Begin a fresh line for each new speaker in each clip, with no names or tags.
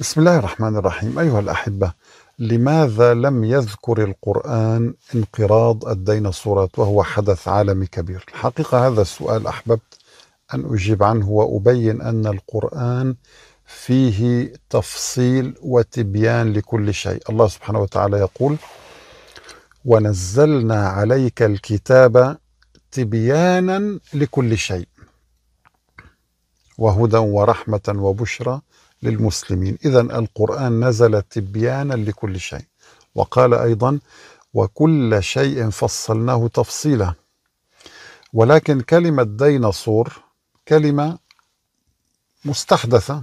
بسم الله الرحمن الرحيم أيها الأحبة لماذا لم يذكر القرآن انقراض الديناصورات وهو حدث عالمي كبير الحقيقة هذا السؤال أحببت أن أجيب عنه وأبين أن القرآن فيه تفصيل وتبيان لكل شيء الله سبحانه وتعالى يقول ونزلنا عليك الكتاب تبيانا لكل شيء وهدى ورحمة وبشرى للمسلمين إذا القرآن نزل تبيانا لكل شيء وقال أيضا وكل شيء فصلناه تفصيلا ولكن كلمة ديناصور كلمة مستحدثة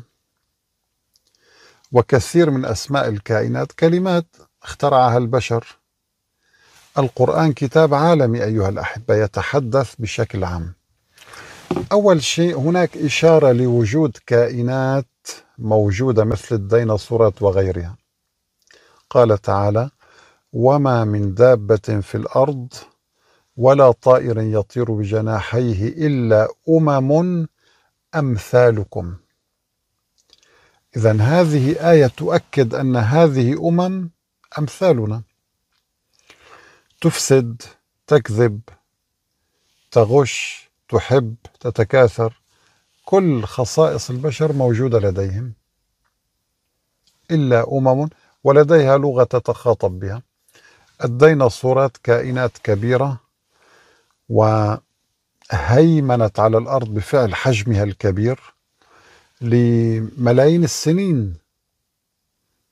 وكثير من أسماء الكائنات كلمات اخترعها البشر القرآن كتاب عالمي أيها الأحبة يتحدث بشكل عام أول شيء هناك إشارة لوجود كائنات موجودة مثل الديناصورات وغيرها قال تعالى وما من دابة في الأرض ولا طائر يطير بجناحيه إلا أمم أمثالكم إذا هذه آية تؤكد أن هذه أمم أمثالنا تفسد تكذب تغش تحب تتكاثر كل خصائص البشر موجودة لديهم إلا أمم ولديها لغة تتخاطب بها الديناصورات كائنات كبيرة وهيمنت على الأرض بفعل حجمها الكبير لملايين السنين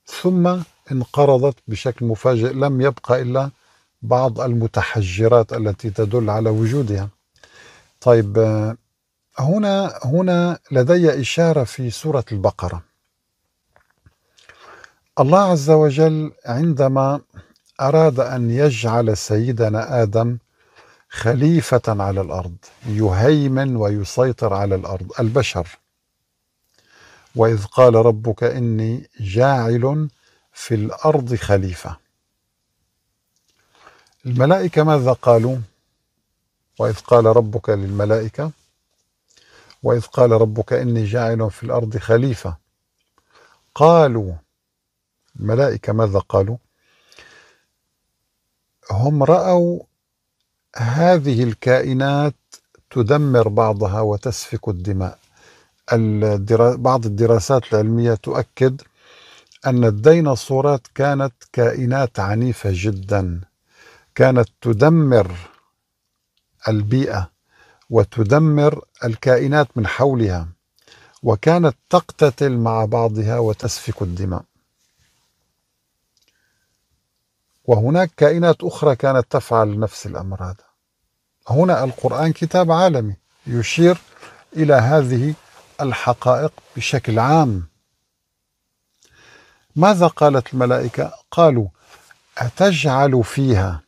ثم انقرضت بشكل مفاجئ لم يبقى إلا بعض المتحجرات التي تدل على وجودها طيب هنا هنا لدي إشارة في سورة البقرة الله عز وجل عندما أراد أن يجعل سيدنا آدم خليفة على الأرض يهيمن ويسيطر على الأرض البشر وإذ قال ربك إني جاعل في الأرض خليفة الملائكة ماذا قالوا؟ وإذ قال ربك للملائكة وإذ قال ربك إني جاعل في الأرض خليفة قالوا الملائكة ماذا قالوا هم رأوا هذه الكائنات تدمر بعضها وتسفك الدماء بعض الدراسات العلمية تؤكد أن الديناصورات كانت كائنات عنيفة جدا كانت تدمر البيئة وتدمر الكائنات من حولها وكانت تقتتل مع بعضها وتسفك الدماء وهناك كائنات أخرى كانت تفعل نفس الأمر هذا هنا القرآن كتاب عالمي يشير إلى هذه الحقائق بشكل عام ماذا قالت الملائكة؟ قالوا أتجعل فيها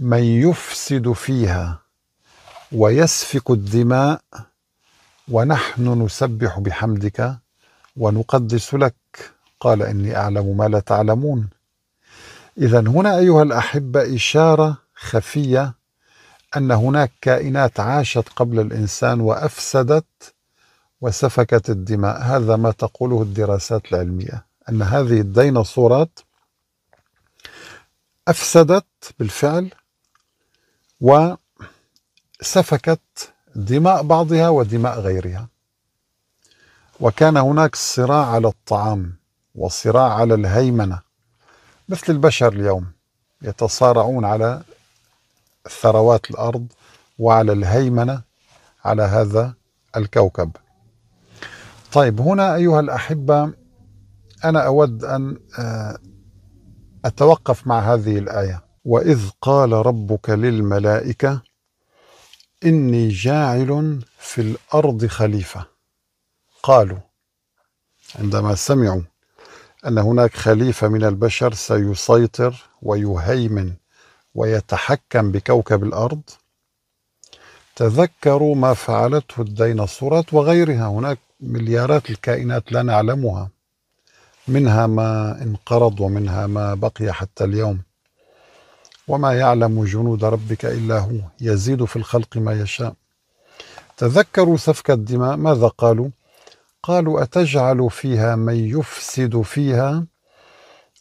من يفسد فيها ويسفك الدماء ونحن نسبح بحمدك ونقدس لك قال اني اعلم ما لا تعلمون اذا هنا ايها الاحبه اشاره خفيه ان هناك كائنات عاشت قبل الانسان وافسدت وسفكت الدماء هذا ما تقوله الدراسات العلميه ان هذه الديناصورات افسدت بالفعل و سفكت دماء بعضها ودماء غيرها وكان هناك صراع على الطعام وصراع على الهيمنه مثل البشر اليوم يتصارعون على ثروات الارض وعلى الهيمنه على هذا الكوكب طيب هنا ايها الاحبه انا اود ان آه، اتوقف مع هذه الايه واذ قال ربك للملائكه إني جاعل في الأرض خليفة قالوا عندما سمعوا أن هناك خليفة من البشر سيسيطر ويهيمن ويتحكم بكوكب الأرض تذكروا ما فعلته الديناصورات وغيرها هناك مليارات الكائنات لا نعلمها منها ما انقرض ومنها ما بقي حتى اليوم وما يعلم جنود ربك إلا هو يزيد في الخلق ما يشاء تذكروا سفك الدماء ماذا قالوا قالوا أتجعل فيها من يفسد فيها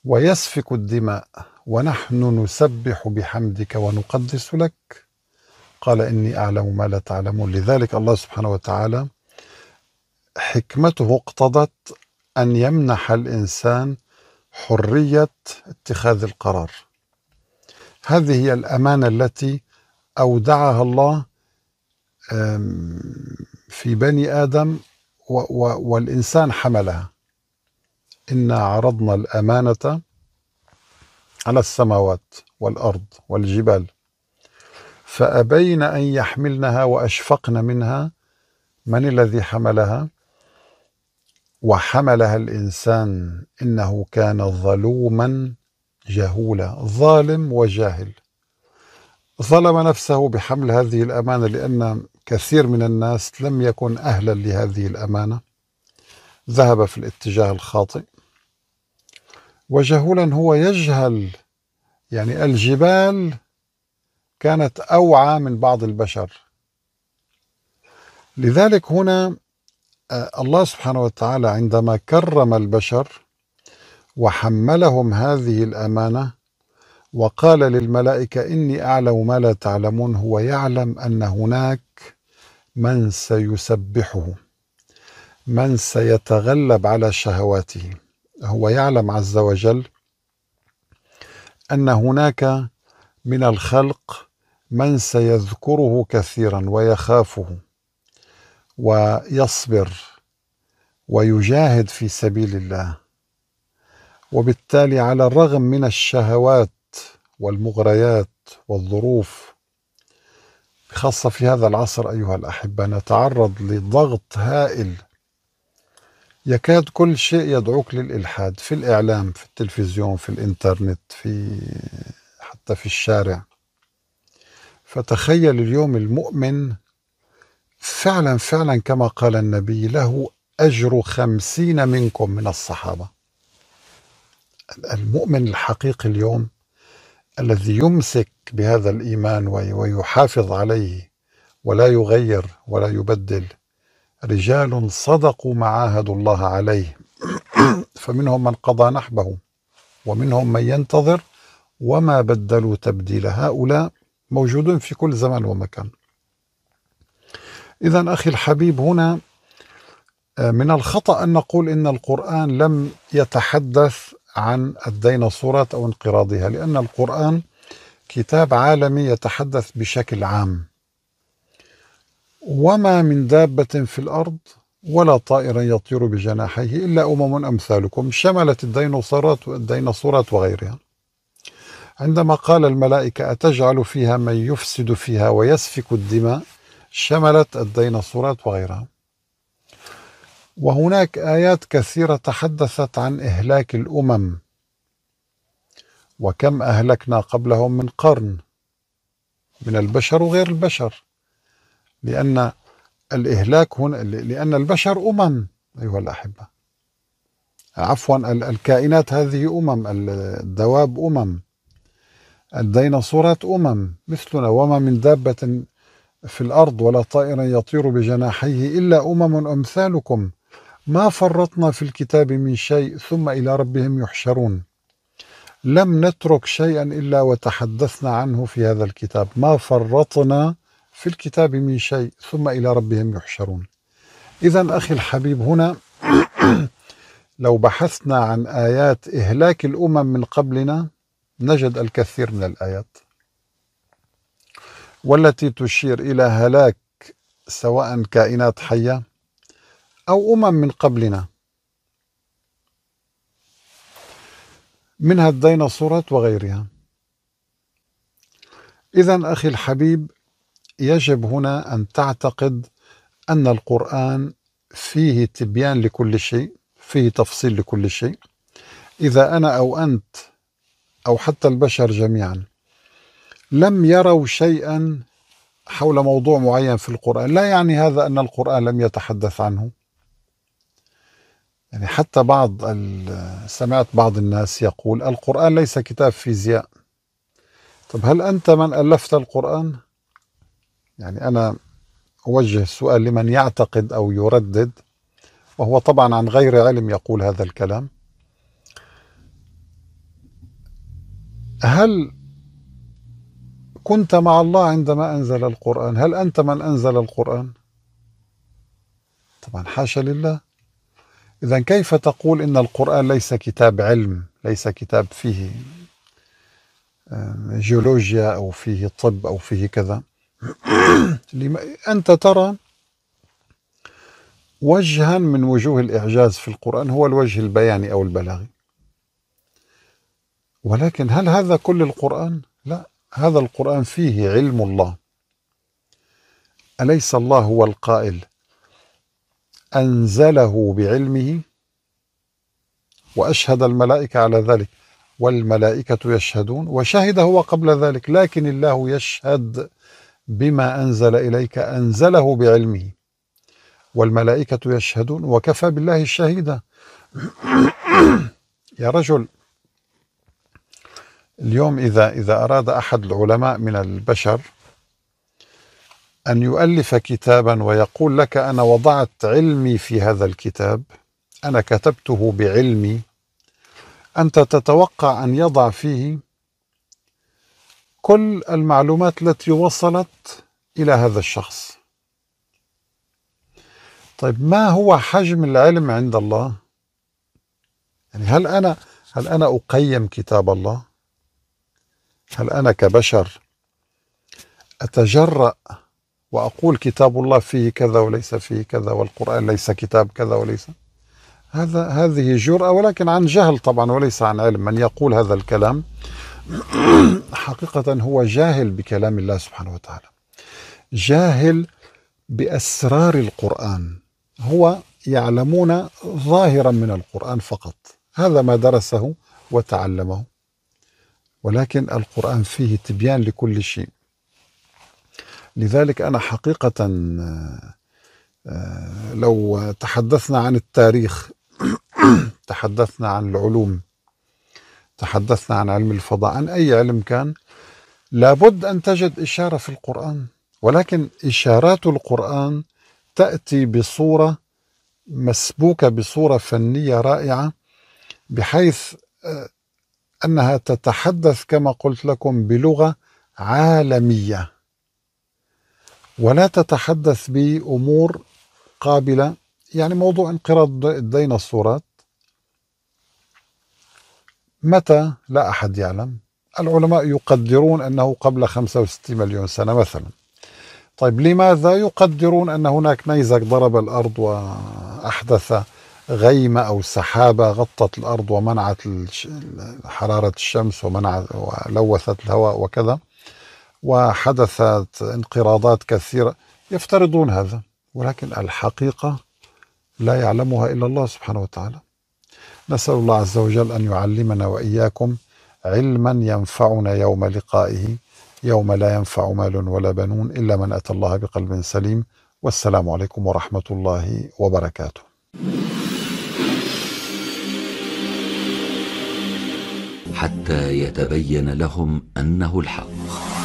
ويسفك الدماء ونحن نسبح بحمدك ونقدس لك قال إني أعلم ما لا تعلمون لذلك الله سبحانه وتعالى حكمته اقتضت أن يمنح الإنسان حرية اتخاذ القرار هذه هي الأمانة التي أودعها الله في بني آدم والإنسان حملها إنا عرضنا الأمانة على السماوات والأرض والجبال فأبين أن يحملنها وأشفقن منها من الذي حملها وحملها الإنسان إنه كان ظلوما جهولة ظالم وجاهل ظلم نفسه بحمل هذه الأمانة لأن كثير من الناس لم يكن أهلا لهذه الأمانة ذهب في الاتجاه الخاطئ وجهولا هو يجهل يعني الجبال كانت أوعى من بعض البشر لذلك هنا آه، الله سبحانه وتعالى عندما كرم البشر وحملهم هذه الامانه وقال للملائكه اني اعلم ما لا تعلمون هو يعلم ان هناك من سيسبحه من سيتغلب على شهواته هو يعلم عز وجل ان هناك من الخلق من سيذكره كثيرا ويخافه ويصبر ويجاهد في سبيل الله وبالتالي على الرغم من الشهوات والمغريات والظروف خاصة في هذا العصر أيها الأحبة نتعرض لضغط هائل يكاد كل شيء يدعوك للإلحاد في الإعلام في التلفزيون في الإنترنت في حتى في الشارع فتخيل اليوم المؤمن فعلا فعلا كما قال النبي له أجر خمسين منكم من الصحابة المؤمن الحقيقي اليوم الذي يمسك بهذا الإيمان ويحافظ عليه ولا يغير ولا يبدل رجال صدقوا ما عاهدوا الله عليه فمنهم من قضى نحبه ومنهم من ينتظر وما بدلوا تبديل هؤلاء موجودون في كل زمان ومكان إذا أخي الحبيب هنا آه، من الخطأ أن نقول إن القرآن لم يتحدث عن الديناصورات او انقراضها لان القران كتاب عالمي يتحدث بشكل عام وما من دابه في الارض ولا طائر يطير بجناحيه الا امم امثالكم شملت الديناصورات والديناصورات وغيرها عندما قال الملائكه اتجعل فيها من يفسد فيها ويسفك الدماء شملت الديناصورات وغيرها وهناك ايات كثيره تحدثت عن اهلاك الامم وكم اهلكنا قبلهم من قرن من البشر وغير البشر لان الاهلاك هنا لان البشر امم ايها الاحبه عفوا الكائنات هذه امم الدواب امم الديناصورات امم مثلنا وما من دابه في الارض ولا طائر يطير بجناحيه الا امم امثالكم ما فرطنا في الكتاب من شيء ثم إلى ربهم يحشرون لم نترك شيئا إلا وتحدثنا عنه في هذا الكتاب ما فرطنا في الكتاب من شيء ثم إلى ربهم يحشرون إذا أخي الحبيب هنا لو بحثنا عن آيات إهلاك الأمم من قبلنا نجد الكثير من الآيات والتي تشير إلى هلاك سواء كائنات حية أو أمم من قبلنا منها الديناصورات وغيرها إذا أخي الحبيب يجب هنا أن تعتقد أن القرآن فيه تبيان لكل شيء فيه تفصيل لكل شيء إذا أنا أو أنت أو حتى البشر جميعا لم يروا شيئا حول موضوع معين في القرآن لا يعني هذا أن القرآن لم يتحدث عنه يعني حتى بعض سمعت بعض الناس يقول القرآن ليس كتاب فيزياء طب هل أنت من ألفت القرآن؟ يعني أنا أوجه السؤال لمن يعتقد أو يردد وهو طبعا عن غير علم يقول هذا الكلام هل كنت مع الله عندما أنزل القرآن هل أنت من أنزل القرآن طبعا حاشا لله إذا كيف تقول إن القرآن ليس كتاب علم ليس كتاب فيه آه، جيولوجيا أو فيه طب أو فيه كذا أنت ترى وجها من وجوه الإعجاز في القرآن هو الوجه البياني أو البلاغي ولكن هل هذا كل القرآن؟ لا هذا القرآن فيه علم الله أليس الله هو القائل أنزله بعلمه وأشهد الملائكة على ذلك والملائكة يشهدون وشهد هو قبل ذلك لكن الله يشهد بما أنزل إليك أنزله بعلمه والملائكة يشهدون وكفى بالله الشهيدة يا رجل اليوم إذا إذا أراد أحد العلماء من البشر ان يؤلف كتابا ويقول لك انا وضعت علمي في هذا الكتاب انا كتبته بعلمي انت تتوقع ان يضع فيه كل المعلومات التي وصلت الى هذا الشخص طيب ما هو حجم العلم عند الله يعني هل انا هل انا اقيم كتاب الله هل انا كبشر اتجرأ وأقول كتاب الله فيه كذا وليس فيه كذا والقرآن ليس كتاب كذا وليس هذا هذه جرأة ولكن عن جهل طبعا وليس عن علم من يقول هذا الكلام حقيقة هو جاهل بكلام الله سبحانه وتعالى جاهل بأسرار القرآن هو يعلمون ظاهرا من القرآن فقط هذا ما درسه وتعلمه ولكن القرآن فيه تبيان لكل شيء لذلك أنا حقيقة آه، آه، لو تحدثنا عن التاريخ تحدثنا عن العلوم تحدثنا عن علم الفضاء عن أي علم كان لابد أن تجد إشارة في القرآن ولكن إشارات القرآن تأتي بصورة مسبوكة بصورة فنية رائعة بحيث آه، أنها تتحدث كما قلت لكم بلغة عالمية ولا تتحدث بأمور قابلة يعني موضوع انقراض الديناصورات متى لا أحد يعلم العلماء يقدرون أنه قبل 65 مليون سنة مثلا طيب لماذا يقدرون أن هناك نيزك ضرب الأرض وأحدث غيمة أو سحابة غطت الأرض ومنعت حرارة الشمس ومنعت ولوثت الهواء وكذا وحدثت انقراضات كثيرة يفترضون هذا ولكن الحقيقة لا يعلمها إلا الله سبحانه وتعالى نسأل الله عز وجل أن يعلمنا وإياكم علما ينفعنا يوم لقائه يوم لا ينفع مال ولا بنون إلا من أتى الله بقلب سليم والسلام عليكم ورحمة الله وبركاته حتى يتبين لهم انه الحق